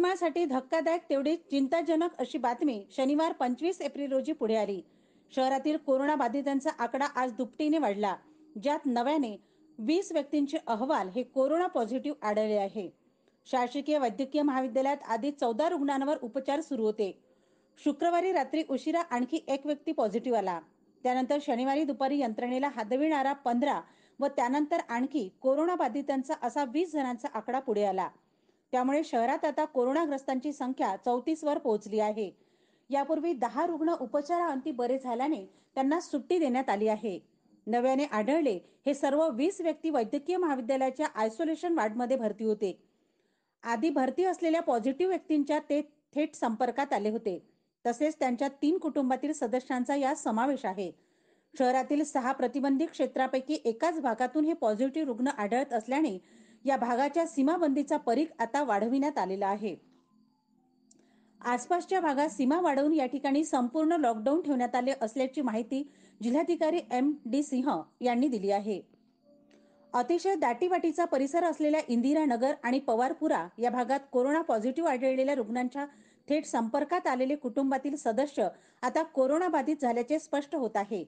यवतमाळसाठी धक्कादायक तेवढी चिंताजनक अशी बातमी शनिवार पंचवीस एप्रिल रोजी पुढे आली शहरातील कोरोना बाधितांचा आकडा आज दुपटीने वाढला ज्यात नव्याने वीस व्यक्तींचे अहवाल हे कोरोना पॉझिटिव्ह आढळले आहे शासकीय वैद्यकीय महाविद्यालयात आधी चौदा रुग्णांवर उपचार सुरू होते शुक्रवारी रात्री उशिरा आणखी एक व्यक्ती पॉझिटिव्ह आला त्यानंतर शनिवारी दुपारी यंत्रणेला हादविणारा पंधरा व त्यानंतर आणखी कोरोना बाधितांचा असा वीस जणांचा आकडा पुढे आला त्यामुळे शहरात आता कोरोनाग्रस्तांची संख्या चौतीस वर पोहोचली आहे यापूर्वी दहा रुग्ण उपचाराअंती बरे झाल्याने त्यांना सुट्टी देण्यात आली आहे नव्याने आढळले हे सर्व वीस व्यक्ती वैद्यकीय महाविद्यालयाच्या आयसोलेशन वार्डमध्ये भरती होते आधी भरती असलेल्या पॉझिटिव्ह व्यक्तींच्या ते थेट संपर्कात आले होते तसेच त्यांच्या तीन कुटुंबातील सदस्यांचा यात समावेश आहे शहरातील सहा प्रतिबंधित क्षेत्रापैकी एकाच भागातून हे पॉझिटिव्ह रुग्ण आढळत असल्याने या भागाच्या सीमाबंदीचा परीख आता वाढविण्यात आलेला आहे आसपासच्या भागात सीमा वाढवून या ठिकाणी संपूर्ण लॉकडाऊन ठेवण्यात आले असल्याची माहिती जिल्हाधिकारी एम डी सिंह यांनी दिली आहे अतिशय दाटीवाटीचा परिसर असलेल्या इंदिरा नगर आणि पवारपुरा या भागात कोरोना पॉझिटिव्ह आढळलेल्या रुग्णांच्या थेट संपर्कात आलेले कुटुंबातील सदस्य आता कोरोना बाधित झाल्याचे स्पष्ट होत आहे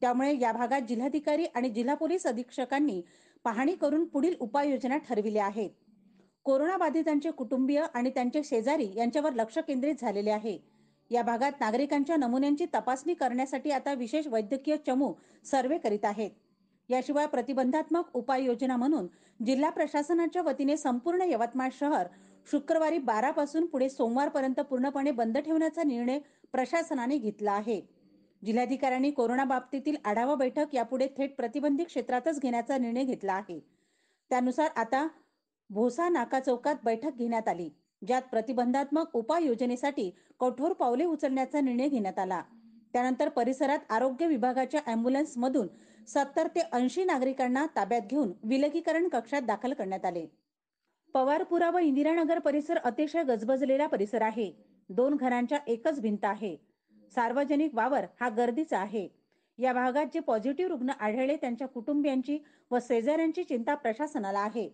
त्यामुळे या भागात जिल्हाधिकारी आणि जिल्हा पोलीस अधीक्षकांनी पाहणी करून पुढील उपाययोजना ठरविल्या आहेत कोरोनाबाधितांचे कुटुंबीय आणि त्यांचे शेजारी यांच्यावर लक्ष केंद्रित झालेले आहे या भागात नागरिकांच्या नमुन्यांची तपासणी करण्यासाठी आता विशेष वैद्यकीय चमू सर्वे करीत आहेत याशिवाय प्रतिबंधात्मक उपाययोजना म्हणून जिल्हा प्रशासनाच्या वतीने संपूर्ण यवतमाळ शहर शुक्रवारी बारापासून पुढे सोमवारपर्यंत पूर्णपणे बंद ठेवण्याचा निर्णय प्रशासनाने घेतला आहे जिल्हाधिकाऱ्यांनी कोरोना बाबतीतील आढावा बैठक यापुढे थेट प्रतिबंधित क्षेत्रातच घेण्याचा निर्णय घेतला आहे त्यानुसार आता भोसा नाका चौकात बैठक घेण्यात आली ज्यात प्रतिबंधात्मक उपाययोजनेसाठी कठोर पावले उचलण्याचा निर्णय घेण्यात आला त्यानंतर परिसरात आरोग्य विभागाच्या मधून सत्तर ते ऐंशी नागरिकांना ताब्यात घेऊन विलगीकरण कक्षात दाखल करण्यात आले पवारपुरा व इंदिरानगर परिसर अतिशय गजबजलेला परिसर आहे दोन घरांच्या एकच भिंत आहे सार्वजनिक वावर हा गर्दीचा आहे या भागात जे पॉझिटिव्ह रुग्ण आढळले त्यांच्या कुटुंबियांची व शेजाऱ्यांची चिंता प्रशासनाला आहे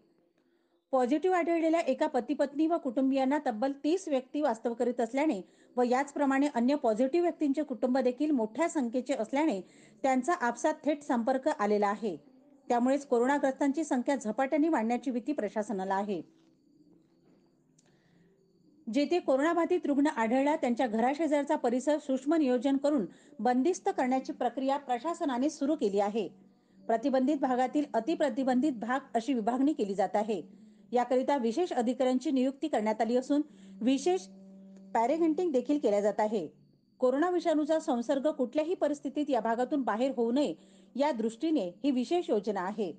पॉझिटिव्ह आढळलेल्या एका पती पत्नी व कुटुंबियांना तब्बल तीस व्यक्ती वास्तव करीत असल्याने व याचप्रमाणे अन्य पॉझिटिव्ह व्यक्तींचे कुटुंब देखील मोठ्या संख्येचे असल्याने त्यांचा आपसात थेट संपर्क आलेला आहे त्यामुळेच कोरोनाग्रस्तांची संख्या झपाट्याने वाढण्याची भीती प्रशासनाला आहे जेथे कोरोनाबाधित रुग्ण आढळला त्यांच्या घराशेजारचा परिसर सूक्ष्म नियोजन करून बंदिस्त करण्याची प्रक्रिया प्रशासनाने सुरू केली आहे प्रतिबंधित भागातील अतिप्रतिबंधित भाग अशी विभागणी केली जात आहे याकरिता विशेष अधिकाऱ्यांची नियुक्ती करण्यात आली असून विशेष पॅरेगंटिंग देखील केल्या जात आहे कोरोना विषाणूचा संसर्ग कुठल्याही परिस्थितीत या भागातून बाहेर होऊ नये या दृष्टीने ही विशेष योजना आहे